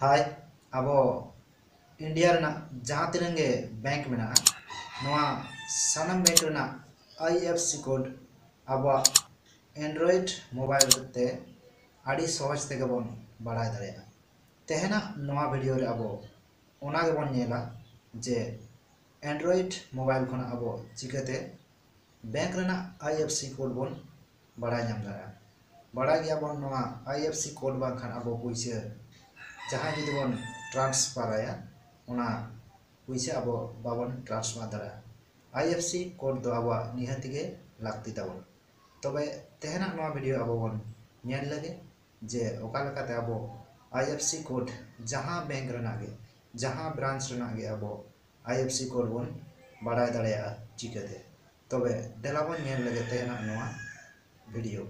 हाय अब इंडिया जहाँ तीन बैंक में सामान बैंक आई एफ कोड अब एंड्रॉइड मोबाइल ते आड़ी सहज तेगे बन बाड़ाय दाड़े तेहना नवा वीडियो रे अब ओना गे बन नेला जे एंड्रॉइड मोबाइल खन अब चिकाते बैंक रेना आई कोड बन बाड़ाय नाम दाड़ा बाड़ा गया बन नवा आई कोड बाखान अब पैसा जहाँ जुदी बन ट्रांसफाराया अब बाबन ट्रांसफार दारा आई एफ सी कोड दो अब निहती के लगती तबन तब तो तेना भिडियो अब बन लगे जे अकालते अब आई एफ सी कोड जहाँ बैंक जहाँ ब्रांच रनागे अब आई एफ सी कोड बन बड़ा दाड़ा चिकाते तब देलाबन लगे तेना भिडियो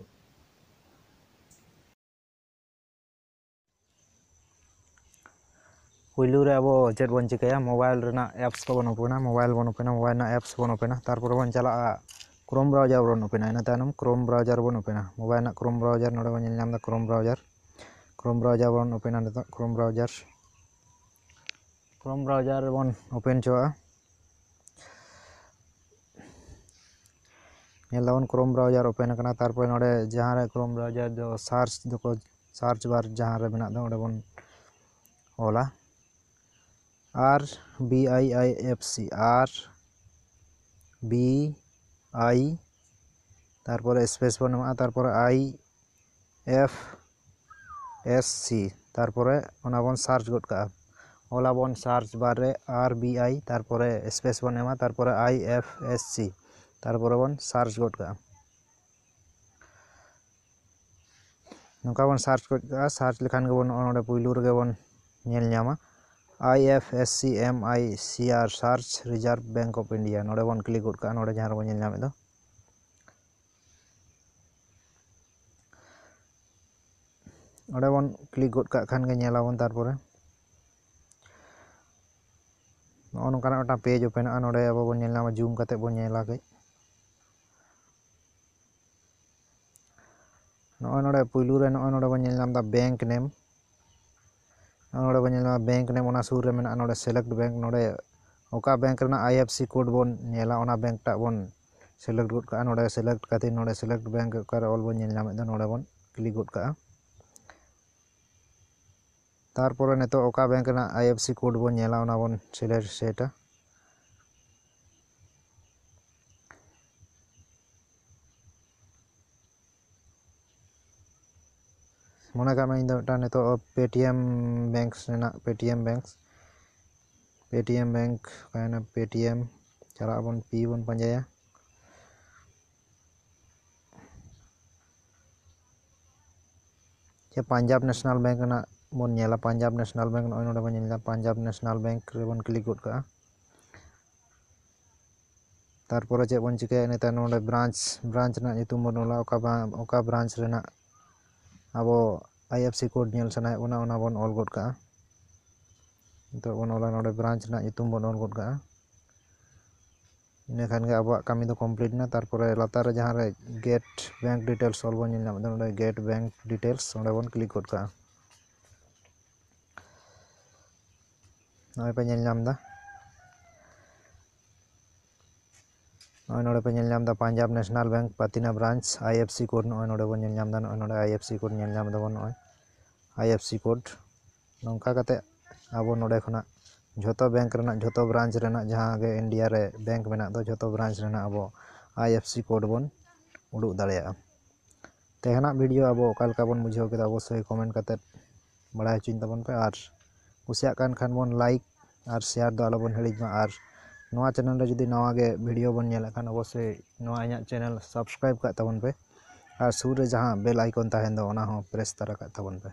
ᱯᱩᱭᱞᱩ ᱨᱮ ᱟᱵᱚ ᱪᱮᱫ ᱵᱚᱱ ᱪᱤᱠᱟᱹᱭᱟ ᱢᱳᱵᱟᱭᱤᱞ ᱨᱮᱱᱟᱜ ᱮᱯᱥ ᱠᱚᱵᱚᱱ ᱳᱯᱮᱱᱟ ᱢᱳᱵᱟᱭᱤᱞ ᱵᱚᱱ ᱳᱯᱮᱱᱟ ᱢᱳᱵᱟᱭᱤᱞ ᱨᱮᱱᱟᱜ ᱮᱯᱥ ᱵᱚᱱ ᱳᱯᱮᱱᱟ ᱛᱟᱨᱯᱚᱨᱮ ᱵᱚᱱ ᱪᱟᱞᱟᱜᱼᱟ ᱠᱨᱳᱢ ᱵᱨᱟᱣᱡᱟᱨ ᱵᱚᱱ ᱳᱯᱮᱱᱟ ᱤᱱᱟᱹ ᱛᱟᱭᱱᱚᱢ ᱠᱨᱳᱢ ᱵᱨᱟᱣᱡᱟᱨ ᱵᱚᱱ ᱳᱯᱮᱱᱟ ᱢᱳᱵᱟᱭᱤᱞ ᱨᱮᱱᱟᱜ ᱠᱨᱳᱢ ᱵᱨᱟᱣᱡᱟᱨ ᱱᱚᱰᱮ ᱵᱚᱱ ᱧᱮᱞ ᱧᱟᱢ ᱮᱫᱟ ᱠᱨᱳᱢ ᱵᱨᱟᱣᱡᱟᱨ ᱠᱨᱳᱢ ᱵᱨᱟᱣᱡᱟᱨ ᱵᱚᱱ ᱳᱯᱮᱱᱟ ᱱᱤᱛᱚᱜ ᱠᱨᱳᱢ ᱵᱨᱟᱣᱡᱟᱨ क्रोम ब्राउज़र बन ओपन चोबन क्रोम ब्राउज़र ओपन तरपे नोड़े जहाँ क्रोम ब्राउज़र जो सार्च दो सार्च बार जहाँ बना बन ओला R F C R B I তারপরে স্পেস বর্ণমা তারপরে আই এফ এস সি তারপরে ওনাবন সার্চ গোটকা ওলাবন সার্চ বারে আর বিআই তারপরে স্পেস বর্ণমা তারপরে আই এফ এস সি তারপরে বন সার্চ গোটকা কা ᱱᱚᱝᱠᱟ ᱵᱚᱱ ᱥᱟᱨᱪ ᱠᱚᱡ ᱠᱟᱜᱼᱟ ᱥᱟᱨᱪ ᱞᱮᱠᱷᱟᱱ ᱜᱮᱵᱚᱱ ᱱᱚᱜᱼᱚ ᱱᱚᱰᱮ ᱯᱩᱭᱞᱩ ᱨᱮᱜᱮ ᱵᱚᱱ ᱧᱮᱞ ᱧᱟᱢᱟ ᱟᱭ.ᱮᱯᱷ.ᱮᱥ.ᱥᱤ (ᱮᱢ.ᱟᱭ.ᱥᱤ) ᱟᱨ search Reserve Bank of India ᱱᱚᱰᱮ ᱵᱚᱱ ᱠᱞᱤᱠ ᱜᱚᱫ ᱠᱟᱜᱼᱟ ᱱᱚᱰᱮ ᱡᱟᱦᱟᱸ ᱨᱮᱵᱚᱱ ᱧᱮᱞ ᱧᱟᱢᱮᱫ ᱫᱚ ᱚᱸᱰᱮ ᱵᱚᱱ ᱠᱞᱤᱠ ᱜᱚᱫ ᱠᱟᱜ ᱠᱷᱟᱱ ᱜᱮ ᱧᱮᱞᱟᱵᱚᱱ ᱛᱟᱨᱯᱚᱨᱮ ᱱᱚᱜᱼᱚ ᱱᱚᱝᱠᱟᱱᱟᱜ ᱢᱤᱫᱴᱟᱝ ᱯᱮᱡᱽ ᱳᱯᱮᱱᱚᱜᱼᱟ ᱱᱚᱰᱮ ᱟᱵᱚ ᱵᱚᱱ ᱧᱮᱞ ᱧᱟᱢᱟ ᱡᱩᱢ ᱠᱟᱛᱮᱫ ᱵᱚᱱ ᱧᱮᱞᱟ ᱠᱟᱹᱡ ᱱᱚᱜᱼᱚᱭ ᱱᱚᱰᱮ ᱯᱩᱭᱞᱩ ᱨᱮ ᱱᱚᱜᱼᱚᱭ ᱱᱚᱰᱮ ᱵᱚᱱ ᱧᱮᱞ ᱧᱟᱢ ᱮᱫᱟ ᱵᱮᱝᱠ ᱱᱮᱢ নডো বনিলা ব্যাংক নে মনা সুর রে মনা নডো সিলেক্ট ব্যাংক নডো ওকা ব্যাংক রে না আইএফসি কোড বন নিলা ওনা ব্যাংক টা বন সিলেক্ট গক নডো সিলেক্ট কতি নডো সিলেক্ট ব্যাংক ওকার অল বনিলামে নডো নডো বন ক্লিক গক তারপর নে তো ওকা ব্যাংক না আইএফসি কোড বন নিলা ওনা বন সিলেক্ট সেট ᱢᱚᱱᱮ ᱠᱟᱜ ᱢᱮ ᱤᱧ ᱫᱚ ᱢᱤᱫᱴᱟᱝ ᱱᱤᱛᱚᱜ ᱯᱮᱴᱤᱮᱢ ᱵᱮᱝᱠ ᱨᱮᱱᱟᱜ ᱯᱮᱴᱤᱮᱢ ᱵᱮᱝᱠ ᱯᱮᱴᱤᱮᱢ ᱵᱮᱝᱠ ᱚᱠᱟᱭᱮᱱᱟ ᱯᱮᱴᱤᱮᱢ ᱪᱟᱞᱟᱜ ᱟᱵᱚᱱ ᱯᱤ ᱵᱚᱱ ᱯᱟᱸᱡᱟᱭᱟ ᱥᱮ ᱯᱟᱧᱡᱟᱵᱽ ᱱᱮᱥᱱᱟᱞ ᱵᱮᱝᱠ ᱨᱮᱱᱟᱜ ᱵᱚᱱ ᱧᱮᱞᱟ ᱯᱟᱧᱡᱟᱵᱽ ᱱᱮᱥᱱᱟᱞ ᱵᱮᱝᱠ ᱱᱚᱜᱼᱚᱭ ᱱᱚᱰᱮ ᱵᱚᱱ ᱧᱮᱞᱟ ᱯᱟᱧᱡᱟᱵᱽ ᱱᱮᱥᱱᱟᱞ ᱵᱮᱝᱠ ᱨᱮᱵᱚᱱ ᱠᱞᱤᱠ ᱜᱚᱫ ᱠᱟᱜᱼᱟ ᱛᱟᱨᱯᱚᱨᱮ ᱪᱮᱫ ᱵᱚᱱ ᱪᱤᱠᱟᱹᱭᱟ ᱱᱮᱛᱟᱨ ᱱᱚᱰᱮ ᱵᱨᱟᱧᱪ ᱵᱨᱟᱧᱪ ᱨᱮᱱᱟᱜ ᱧᱩᱛᱩᱢ ᱵᱚᱱ ᱚᱞᱟ ᱚᱠᱟ ᱵᱟᱝ ᱚᱠᱟ ᱵᱨᱟᱧᱪ ᱨᱮᱱᱟᱜ अब आई एफ सी कोड नल सना ऑल गोद नित ब्रांच बनगद इनखान अब कमी तो कमप्लीट ना तरह लातारे जहाँ गेट बैंक डिटेल्स ऑल बन गेट बैंक डिटेल्स बन क्लिक गोद नापे नाम नोपा Punjab National Bank Patna branch I F C code नोबा आई एफ सी कोड नामबा आई एफ सी कोड नौकाते अब नोड़े खुना जो बैंक जो ब्रांच जहाँ इंडिया बैंक में जो ब्रांच अब आई एफ सी कोड बन उड़ दाया भिडियो अब अकाबन बुझे अवश्य कमेंट करते बड़ा चुनता पे और कुछ खान बन लाइक और शेयर तो अलोबन हिड़ी में ना चैनल जी ना भिडियो बनखान अवश्य ना चैनल सबसक्राइब कर सुरे जहाँ बेल आइकन तहन प्रेस तरह कर